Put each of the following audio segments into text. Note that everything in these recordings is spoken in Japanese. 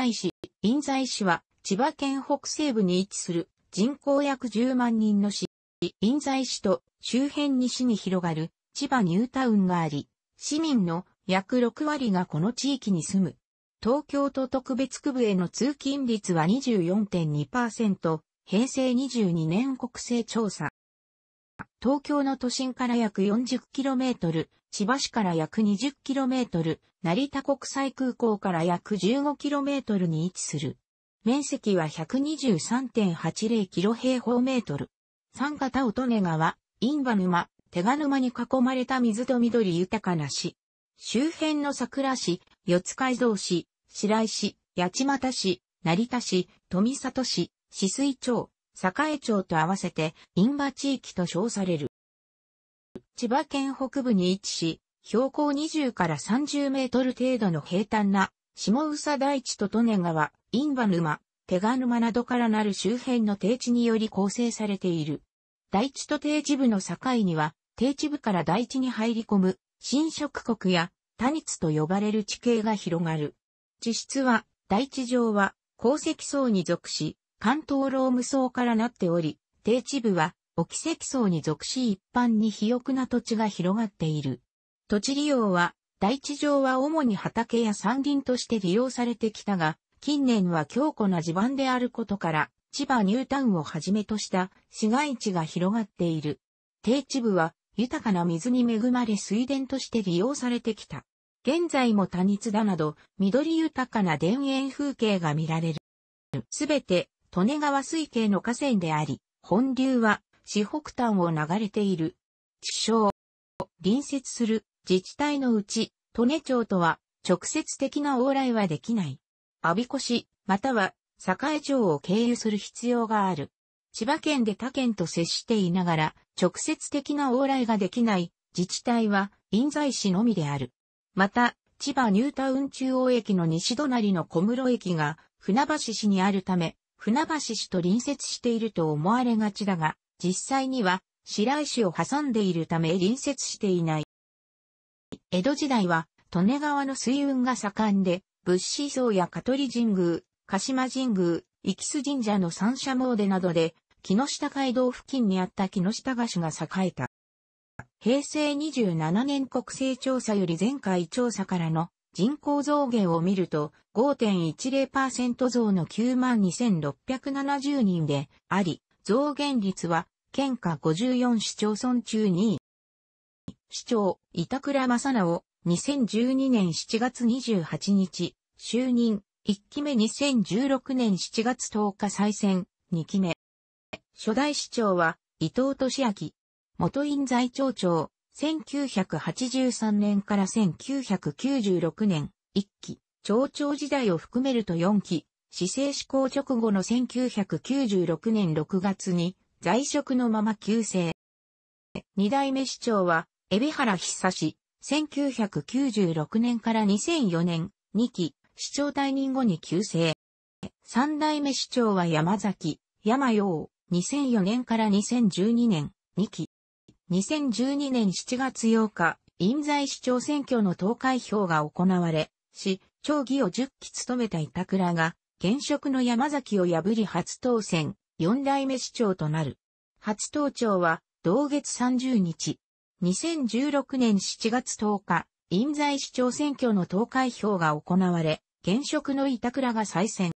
西市。印西市は千葉県北西部に位置する人口約10万人の市。印西市と周辺に市に広がる千葉ニュータウンがあり、市民の約6割がこの地域に住む。東京都特別区部への通勤率は24.2%、平成22年国勢調査。東京の都心から約 40km、千葉市から約 20km、成田国際空港から約 15km に位置する。面積は 123.80km 平方メートル。三方乙女川、印旛沼、手賀沼に囲まれた水と緑豊かな市。周辺の桜市、四街道市、白井市、八街市、成田市、富里市、四水町、栄町と合わせて、印旛地域と称される。千葉県北部に位置し、標高20から30メートル程度の平坦な、下宇佐大地と利根川、印バ沼、手賀沼などからなる周辺の低地により構成されている。大地と低地部の境には、低地部から大地に入り込む、新植国や、多日と呼ばれる地形が広がる。地質は、大地上は、鉱石層に属し、関東ローム層からなっており、低地部は、沖キ層に属し一般に肥沃な土地が広がっている。土地利用は、大地上は主に畑や山林として利用されてきたが、近年は強固な地盤であることから、千葉ニュータウンをはじめとした市街地が広がっている。低地部は豊かな水に恵まれ水田として利用されてきた。現在も多日田など、緑豊かな田園風景が見られる。すべて、利根川水系の河川であり、本流は市北端を流れている。地称。隣接する自治体のうち、利根町とは直接的な往来はできない。阿鼻子市、または栄町を経由する必要がある。千葉県で他県と接していながら、直接的な往来ができない自治体は、印西市のみである。また、千葉ニュータウン中央駅の西隣の小室駅が、船橋市にあるため、船橋市と隣接していると思われがちだが、実際には白石を挟んでいるため隣接していない。江戸時代は、利根川の水運が盛んで、仏師層や香取神宮、鹿島神宮、生す。神社の三社詣などで、木下街道付近にあった木下菓子が栄えた。平成27年国勢調査より前回調査からの人口増減を見ると5.10%増の92,670人であり、増減率は県下54市町村中2位。市長、板倉正直、2012年7月28日、就任、1期目2016年7月10日再選、2期目。初代市長は、伊藤俊明。元院在庁長、1983年から1996年、1期、町長時代を含めると4期、市政施行直後の1996年6月に、在職のまま休逝。二代目市長は、海老原久志、1996年から2004年、2期、市長退任後に休逝。三代目市長は山崎、山陽、2004年から2012年、2期。2012年7月8日、印在市長選挙の投開票が行われ、市、町議を10期務めた板倉が、現職の山崎を破り初当選。四代目市長となる。初登庁は、同月30日、2016年7月10日、印西市長選挙の投開票が行われ、現職の板倉が再選。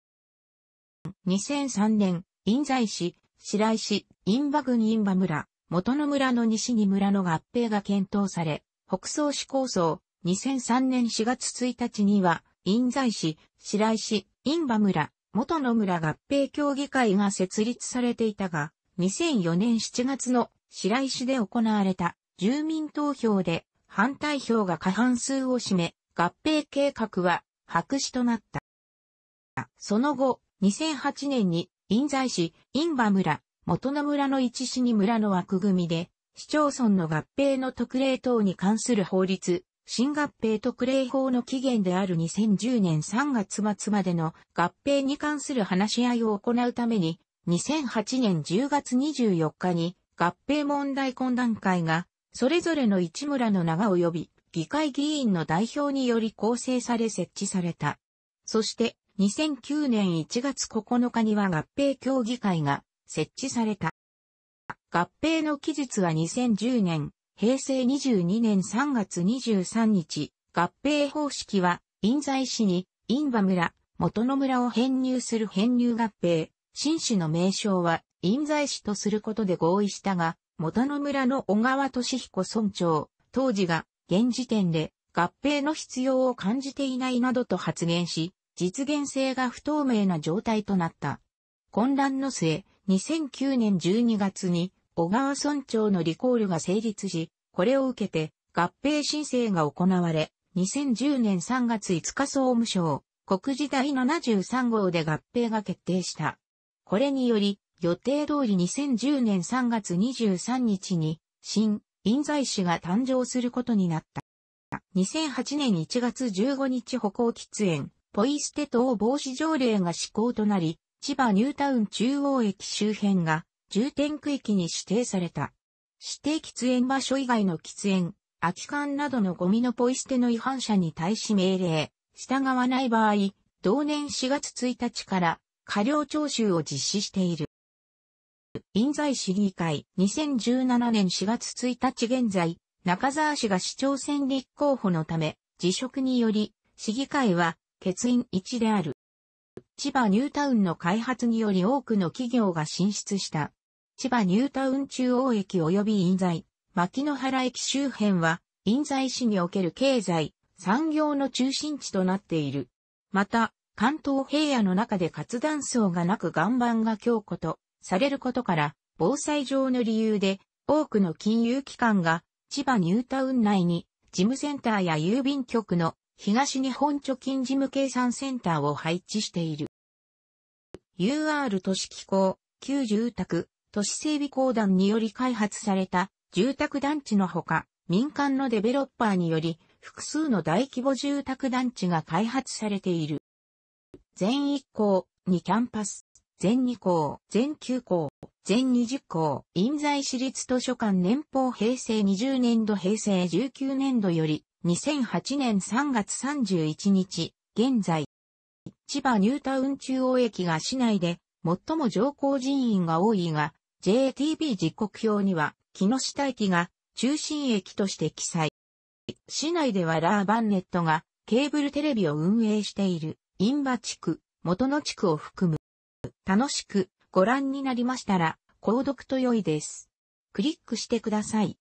2003年、印西市、白石、印馬郡印馬村、元野村の西に村の合併が検討され、北総市構想、2003年4月1日には、印西市、白石、印馬村、元野村合併協議会が設立されていたが、2004年7月の白石で行われた住民投票で反対票が過半数を占め、合併計画は白紙となった。その後、2008年に、印西市、印馬村、元野村の一市に村の枠組みで、市町村の合併の特例等に関する法律、新合併特例法の期限である2010年3月末までの合併に関する話し合いを行うために、2008年10月24日に合併問題懇談会が、それぞれの一村の長及び議会議員の代表により構成され設置された。そして、2009年1月9日には合併協議会が設置された。合併の期日は2010年平成22年3月23日、合併方式は、印西市に、印馬村、元野村を編入する編入合併、新市の名称は、印西市とすることで合意したが、元野村の小川俊彦村長、当時が、現時点で、合併の必要を感じていないなどと発言し、実現性が不透明な状態となった。混乱の末、2009年12月に小川村長のリコールが成立し、これを受けて合併申請が行われ、2010年3月5日総務省、国時第73号で合併が決定した。これにより、予定通り2010年3月23日に、新、印在市が誕生することになった。2008年1月15日歩行喫煙、ポイ捨て等防止条例が施行となり、千葉ニュータウン中央駅周辺が重点区域に指定された。指定喫煙場所以外の喫煙、空き缶などのゴミのポイ捨ての違反者に対し命令、従わない場合、同年4月1日から過料徴収を実施している。印西市議会2017年4月1日現在、中沢氏が市長選立候補のため、辞職により、市議会は欠員1である。千葉ニュータウンの開発により多くの企業が進出した千葉ニュータウン中央駅及び印西、牧野原駅周辺は、印西市における経済、産業の中心地となっている。また、関東平野の中で活断層がなく岩盤が強固とされることから、防災上の理由で多くの金融機関が千葉ニュータウン内に事務センターや郵便局の東日本貯金事務計算センターを配置している。UR 都市機構、旧住宅、都市整備公団により開発された住宅団地のほか、民間のデベロッパーにより複数の大規模住宅団地が開発されている。全1校、2キャンパス、全2校、全9校、全20校、印在市立図書館年俸平成20年度平成19年度より、2008年3月31日、現在、千葉ニュータウン中央駅が市内で最も乗降人員が多いが、JTB 時刻表には、木下駅が中心駅として記載。市内ではラーバンネットがケーブルテレビを運営している、インバ地区、元の地区を含む。楽しくご覧になりましたら、購読と良いです。クリックしてください。